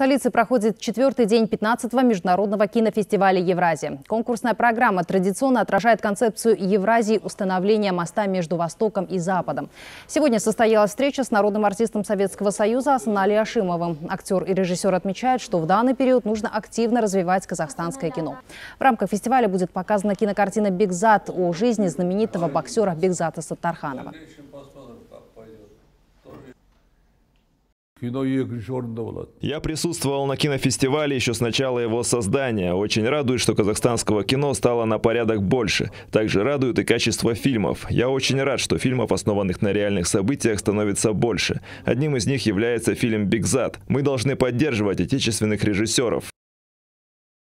столице проходит четвертый день 15-го международного кинофестиваля «Евразия». Конкурсная программа традиционно отражает концепцию Евразии установления моста между Востоком и Западом. Сегодня состоялась встреча с народным артистом Советского Союза Асанали Ашимовым. Актер и режиссер отмечают, что в данный период нужно активно развивать казахстанское кино. В рамках фестиваля будет показана кинокартина «Бигзат» о жизни знаменитого боксера Бигзата Сатарханова. Я присутствовал на кинофестивале еще с начала его создания. Очень радует, что казахстанского кино стало на порядок больше. Также радует и качество фильмов. Я очень рад, что фильмов, основанных на реальных событиях, становится больше. Одним из них является фильм «Бигзад». Мы должны поддерживать отечественных режиссеров.